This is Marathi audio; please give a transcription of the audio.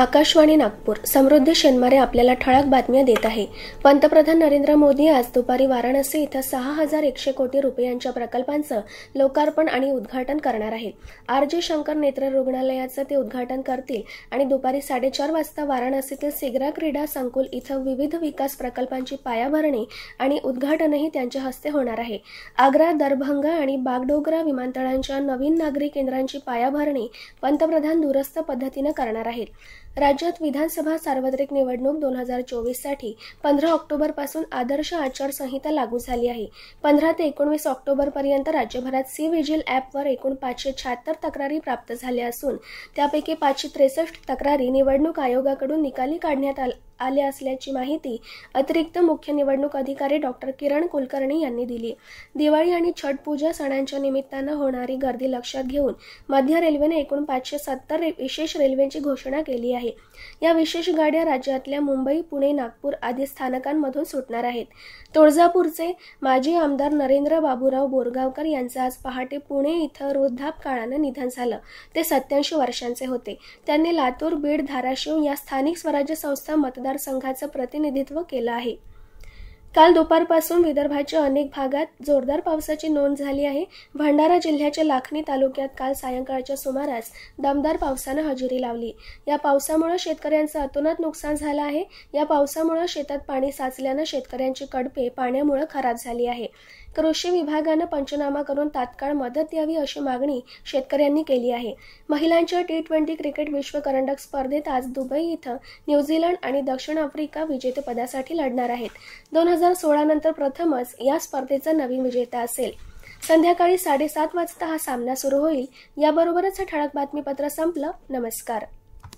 आकाशवाणी नागपूर समृद्धी शेनमारे आपल्याला ठळक बातम्या देत आहे पंतप्रधान नरेंद्र मोदी आज दुपारी वाराणसी इथं सहा हजार एकशे कोटी रुपयांच्या प्रकल्पांचं लोकार्पण आणि उद्घाटन करणार आहेत आर जे शंकर नेत्र रुग्णालयाचं ते उद्घाटन करतील आणि दुपारी साडेचार वाजता वाराणसीतील सिग्रा क्रीडा संकुल इथं विविध विकास प्रकल्पांची पायाभरणी आणि उद्घाटनही त्यांच्या हस्ते होणार आहे आग्रा दरभंगा आणि बागडोगरा विमानतळांच्या नवीन नागरी केंद्रांची पायाभरणी पंतप्रधान दुरस्त पद्धतीनं करणार आहेत राज्यात विधानसभा सार्वत्रिक निवडणूक दोन हजार चोवीससाठी पंधरा ऑक्टोबरपासून आदर्श आचारसंहिता लागू झाली आहे पंधरा ते एकोणवीस ऑक्टोबरपर्यंत राज्यभरात सी व्हिजिल ॲपवर एकूण पाचशे शहात्तर तक्रारी प्राप्त झाल्या असून त्यापैकी पाचशे त्रेसष्ट तक्रारी निवडणूक आयोगाकडून निकाली काढण्यात आल्या आले असल्याची माहिती अतिरिक्त मुख्य निवडणूक अधिकारी डॉक्टर किरण कुलकर्णी यांनी दिली दिवाळी आणि छठ पूजा सणांच्या निमित्तानं होणारी गर्दी लक्षात घेऊन मध्य रेल्वेने एकूण पाचशे सत्तर विशेष रेल्वेची घोषणा केली आहे या विशेष गाड्या राज्यातल्या मुंबई पुणे नागपूर आदी स्थानकांमधून सुटणार आहेत तुळजापूरचे माजी आमदार नरेंद्र बाबूराव बोरगावकर यांचं आज पहाटे पुणे इथं वृद्धापकाळानं निधन झालं ते सत्याऐंशी वर्षांचे होते त्यांनी लातूर बीड धाराशिव या स्थानिक स्वराज्य संस्था मतदार मतदारसंघाचं प्रतिनिधित्व केलं आहे काल दुपारपासून विदर्भाच्या अनेक भागात जोरदार पावसाची नोंद झाली आहे भंडारा जिल्ह्याच्या लाखणी तालुक्यात काल सायंकाळच्या सुमारास दमदार पावसानं हजेरी लावली या पावसामुळे शेतकऱ्यांचं अतोनात नुकसान झालं आहे या पावसामुळे शेतात पाणी साचल्यानं शेतकऱ्यांची कडपे पाण्यामुळे खराब झाली आहे कृषी विभागानं पंचनामा करून तात्काळ मदत द्यावी अशी मागणी शेतकऱ्यांनी केली आहे महिलांच्या टी ट्वेंटी क्रिकेट विश्वकरंडक स्पर्धेत आज दुबई इथं न्यूझीलंड आणि दक्षिण आफ्रिका विजेतेपदासाठी लढणार आहेत दोन हजार हजार सोळा नंतर प्रथमच या स्पर्धेचा नवीन विजेता असेल संध्याकाळी साडेसात वाजता हा सामना सुरू होईल याबरोबरच हे ठळक बातमीपत्र संपलं नमस्कार